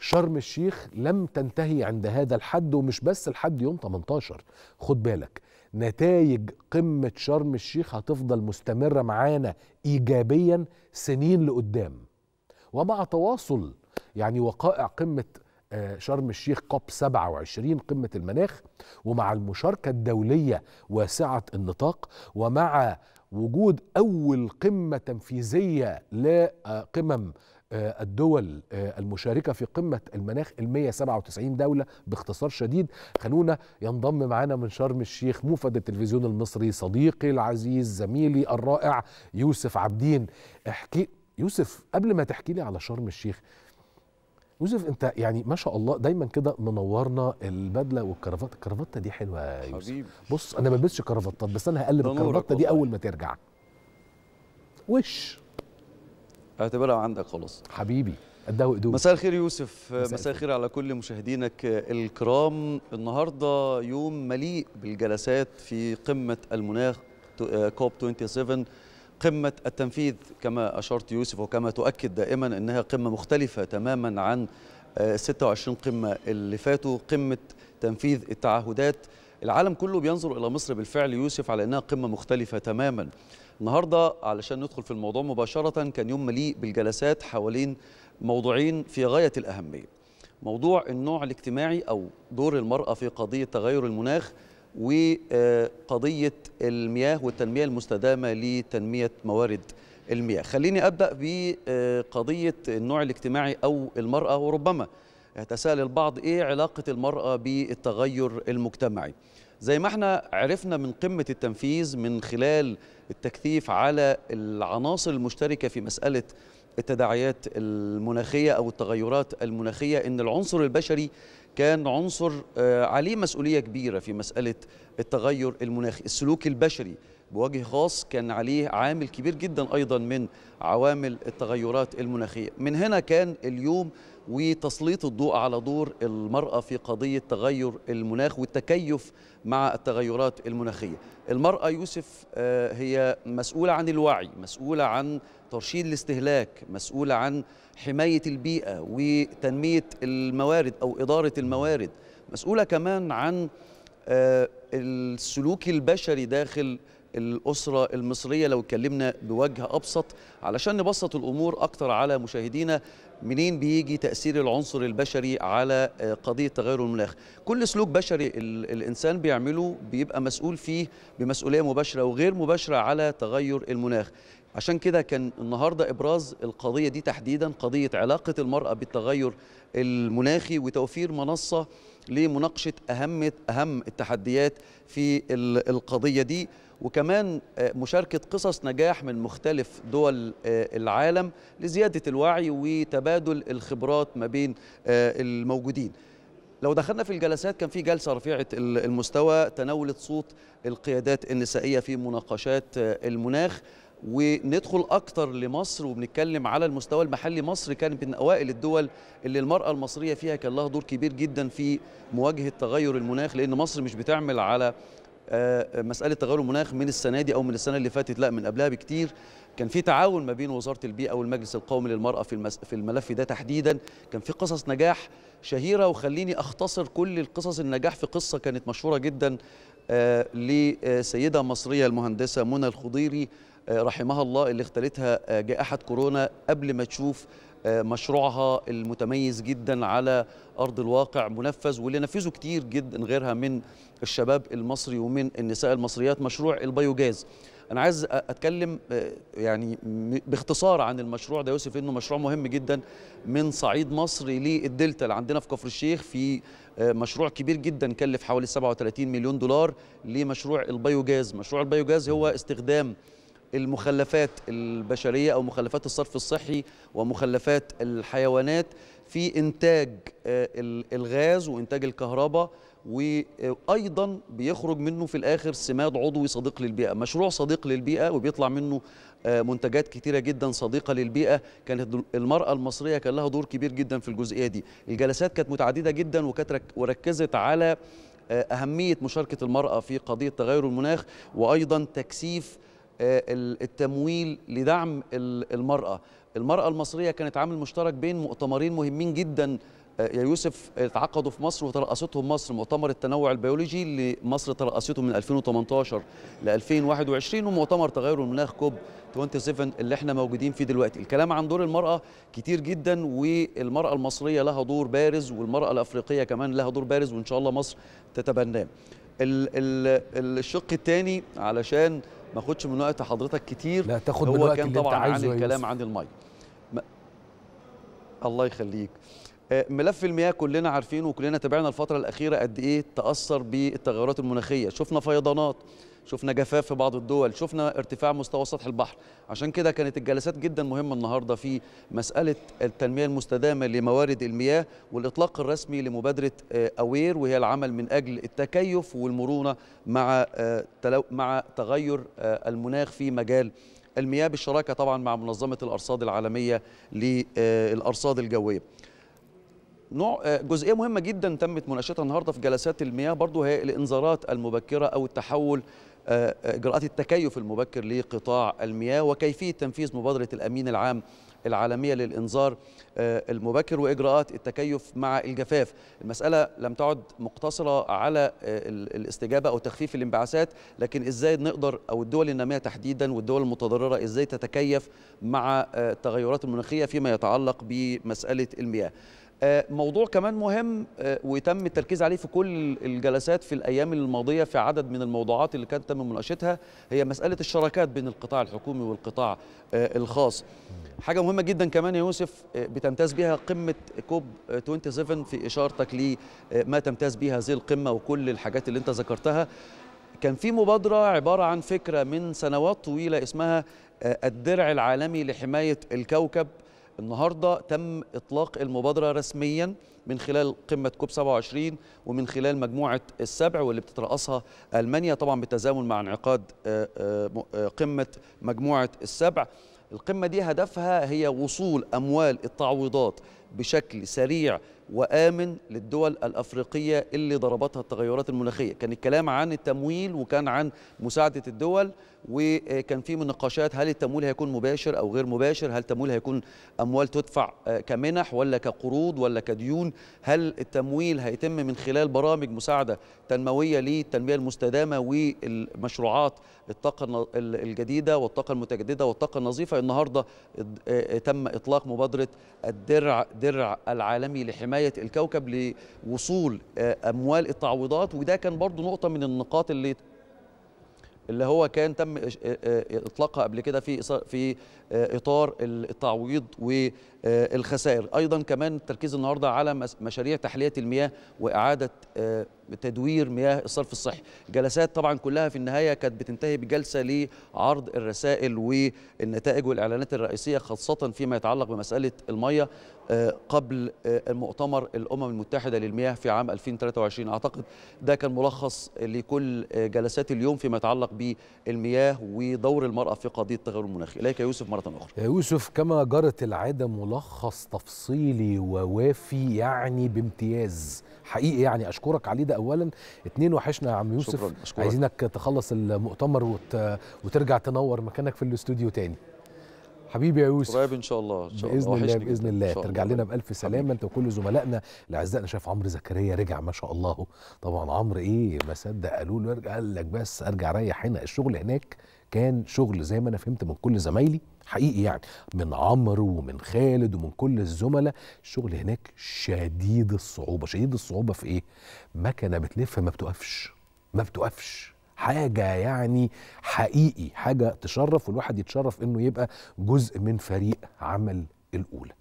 شرم الشيخ لم تنتهي عند هذا الحد ومش بس الحد يوم 18 خد بالك نتائج قمة شرم الشيخ هتفضل مستمرة معانا إيجابيا سنين لقدام ومع تواصل يعني وقائع قمة آه، شرم الشيخ كوب 27 قمة المناخ ومع المشاركة الدولية واسعة النطاق ومع وجود أول قمة تنفيذية لقمم آه، الدول آه، المشاركة في قمة المناخ ال 197 دولة باختصار شديد خلونا ينضم معنا من شرم الشيخ موفد التلفزيون المصري صديقي العزيز زميلي الرائع يوسف عبدين احكي يوسف قبل ما تحكي لي على شرم الشيخ يوسف انت يعني ما شاء الله دايما كده منورنا البدله والكرافات الكرافته دي حلوه يا يوسف حبيبي. بص انا ما بلبسش كرافتات بس انا هقلب الكرافته دي اول ما ترجع وش اعتبرها عندك خلاص حبيبي قدها وقدوه مساء الخير يوسف مساء الخير على كل مشاهدينك الكرام النهارده يوم مليء بالجلسات في قمه المناخ كوب 27 قمه التنفيذ كما اشرت يوسف وكما تؤكد دائما انها قمه مختلفه تماما عن 26 آه، قمه اللي فاتوا قمه تنفيذ التعهدات العالم كله بينظر الى مصر بالفعل يوسف على انها قمه مختلفه تماما النهارده علشان ندخل في الموضوع مباشره كان يوم مليء بالجلسات حوالين موضوعين في غايه الاهميه موضوع النوع الاجتماعي او دور المراه في قضيه تغير المناخ وقضيه المياه والتنميه المستدامه لتنميه موارد المياه خليني ابدا بقضيه النوع الاجتماعي او المراه وربما يتساءل البعض ايه علاقه المراه بالتغير المجتمعي زي ما احنا عرفنا من قمة التنفيذ من خلال التكثيف على العناصر المشتركة في مسألة التداعيات المناخية أو التغيرات المناخية إن العنصر البشري كان عنصر آه، عليه مسؤولية كبيرة في مسألة التغير المناخي السلوك البشري بوجه خاص كان عليه عامل كبير جدا أيضا من عوامل التغيرات المناخية من هنا كان اليوم وتسليط الضوء على دور المرأة في قضية تغير المناخ والتكيف مع التغيرات المناخية المرأة يوسف آه، هي مسؤولة عن الوعي مسؤولة عن ترشيد الاستهلاك مسؤولة عن حماية البيئة وتنمية الموارد أو إدارة الموارد مسؤولة كمان عن آه، السلوك البشري داخل الأسرة المصرية لو اتكلمنا بوجه أبسط علشان نبسط الأمور أكتر على مشاهدينا منين بيجي تأثير العنصر البشري على آه، قضية تغير المناخ كل سلوك بشري الإنسان بيعمله بيبقى مسؤول فيه بمسؤولية مباشرة وغير مباشرة على تغير المناخ عشان كده كان النهارده ابراز القضيه دي تحديدا قضيه علاقه المراه بالتغير المناخي وتوفير منصه لمناقشه اهم اهم التحديات في القضيه دي وكمان آه، مشاركه قصص نجاح من مختلف دول آه، العالم لزياده الوعي وتبادل الخبرات ما بين آه، الموجودين لو دخلنا في الجلسات كان في جلسة رفيعة المستوى تناولت صوت القيادات النسائية في مناقشات المناخ وندخل اكتر لمصر وبنتكلم على المستوى المحلي مصر كانت من اوائل الدول اللي المراه المصريه فيها كان لها دور كبير جدا في مواجهه تغير المناخ لان مصر مش بتعمل على آه، مساله تغير المناخ من السنه دي او من السنه اللي فاتت لا من قبلها بكتير كان في تعاون ما بين وزاره البيئه والمجلس القومي للمراه في المس... في الملف ده تحديدا كان في قصص نجاح شهيره وخليني اختصر كل القصص النجاح في قصه كانت مشهوره جدا آه، لسيده مصريه المهندسه منى الخضيري رحمها الله اللي اختلتها آه، جائحة كورونا قبل ما تشوف آه، مشروعها المتميز جدا على ارض الواقع منفذ واللي نفذه كتير جدا غيرها من الشباب المصري ومن النساء المصريات مشروع البيوجاز انا عايز اتكلم آه، يعني باختصار عن المشروع ده يوسف انه مشروع مهم جدا من صعيد مصر للدلتا اللي عندنا في كفر الشيخ في مشروع كبير جدا كلف حوالي 37 مليون دولار لمشروع البيوجاز مشروع البيوجاز هو استخدام المخلفات البشرية أو مخلفات الصرف الصحي ومخلفات الحيوانات في إنتاج آه، الغاز وإنتاج الكهرباء وأيضا بيخرج منه في الآخر سماد عضوي صديق للبيئة مشروع صديق للبيئة وبيطلع منه آه، منتجات كتيرة جدا صديقة للبيئة كانت المرأة المصرية كان لها دور كبير جدا في الجزئية دي الجلسات كانت متعددة جدا وكانت وركزت على آه، أهمية مشاركة المرأة في قضية تغير المناخ وأيضا تكثيف آه، التمويل لدعم المرأة المرأة المصرية كانت عامل مشترك بين مؤتمرين مهمين جداً آه، يا يوسف آه، اتعقدوا في مصر وترأستهم مصر مؤتمر التنوع البيولوجي اللي مصر ترأسته من 2018 ل 2021 ومؤتمر تغير المناخ كوب 27 اللي احنا موجودين فيه دلوقتي الكلام عن دور المرأة كتير جدا والمرأة المصرية لها دور بارز والمرأة الأفريقية كمان لها دور بارز وإن شاء الله مصر تتبناه الشق الثاني علشان ما اخدش من وقت حضرتك كتير لا تاخد هو من كان طبعا عن الكلام عن الميه الله يخليك آه، ملف المياه كلنا عارفينه وكلنا تابعنا الفترة الأخيرة قد إيه تأثر بالتغيرات المناخية شفنا فيضانات شفنا جفاف في بعض الدول شفنا ارتفاع مستوى سطح البحر عشان كده كانت الجلسات جدا مهمة النهاردة في مسألة التنمية المستدامة لموارد المياه والإطلاق الرسمي لمبادرة آه، أوير وهي العمل من أجل التكيف والمرونة مع آه، مع تغير المناخ في مجال المياه بالشراكة طبعا مع منظمة الأرصاد العالمية للأرصاد الجوية نوع آه، جزئيه مهمه جدا تمت مناقشتها النهارده في جلسات المياه برضو هي الانذارات المبكره او التحول آه، آه، اجراءات التكيف المبكر لقطاع المياه وكيفيه تنفيذ مبادره الامين العام العالميه للانذار المبكر واجراءات التكيف مع الجفاف المساله لم تعد مقتصره على الاستجابه او تخفيف الانبعاثات لكن ازاي نقدر او الدول الناميه تحديدا والدول المتضرره ازاي تتكيف مع التغيرات المناخيه فيما يتعلق بمساله المياه آه، موضوع كمان مهم آه، وتم التركيز عليه في كل الجلسات في الايام الماضيه في عدد من الموضوعات اللي كانت تم مناقشتها هي مساله الشراكات بين القطاع الحكومي والقطاع آه، الخاص. حاجه مهمه جدا كمان يا يوسف بتمتاز بها قمه كوب 27 في اشارتك لما تمتاز به هذه القمه وكل الحاجات اللي انت ذكرتها. كان في مبادره عباره عن فكره من سنوات طويله اسمها الدرع العالمي لحمايه الكوكب النهارده تم اطلاق المبادره رسميا من خلال قمه كوب 27 ومن خلال مجموعه السبع واللي بتترأسها المانيا طبعا بالتزامن مع انعقاد آه، آه، آه، قمه مجموعه السبع القمه دي هدفها هي وصول اموال التعويضات بشكل سريع وآمن للدول الأفريقية اللي ضربتها التغيرات المناخية كان الكلام عن التمويل وكان عن مساعدة الدول وكان في من نقاشات هل التمويل هيكون مباشر أو غير مباشر هل التمويل هيكون أموال تدفع آه، كمنح ولا كقروض ولا كديون هل التمويل هيتم من خلال برامج مساعدة تنموية للتنمية المستدامة والمشروعات الطاقة الجديدة والطاقة المتجددة والطاقة النظيفة النهاردة آه، آه، تم إطلاق مبادرة الدرع الدرع العالمي لحماية الكوكب لوصول آه، أموال التعويضات وده كان برضو نقطة من النقاط اللي اللي هو كان تم آه، آه، اطلاقها قبل كده في في اطار التعويض والخسائر ايضا كمان التركيز النهارده على مشاريع تحليه المياه واعاده تدوير مياه الصرف الصحي جلسات طبعا كلها في النهاية كانت بتنتهي بجلسة لعرض الرسائل والنتائج والإعلانات الرئيسية خاصة فيما يتعلق بمسألة المية آه، قبل آه، مؤتمر الأمم المتحدة للمياه في عام 2023 أعتقد ده كان ملخص لكل آه، جلسات اليوم فيما يتعلق بالمياه ودور المرأة في قضية التغير المناخي إليك يا يوسف مرة أخرى يا يوسف كما جرت العادة ملخص تفصيلي ووافي يعني بامتياز حقيقي يعني أشكرك عليه ده اولا اتنين وحشنا يا عم يوسف شكرا. شكرا. عايزينك تخلص المؤتمر وت... وترجع تنور مكانك في الاستوديو تاني حبيبي يا يوسف قريب ان شاء الله ان شاء الله باذن الله باذن الله ترجع لنا بالف سلامه انت وكل زملائنا الاعزاء انا شايف عمرو زكريا رجع ما شاء الله طبعا عمرو ايه ما صدق قالوا له ارجع قال لك بس ارجع ريح هنا الشغل هناك كان شغل زي ما انا فهمت من كل زمايلي حقيقي يعني من عمرو ومن خالد ومن كل الزملاء الشغل هناك شديد الصعوبه شديد الصعوبه في ايه مكنه بتلف ما بتقفش ما بتقفش حاجه يعني حقيقي حاجه تشرف والواحد يتشرف انه يبقى جزء من فريق عمل الاولى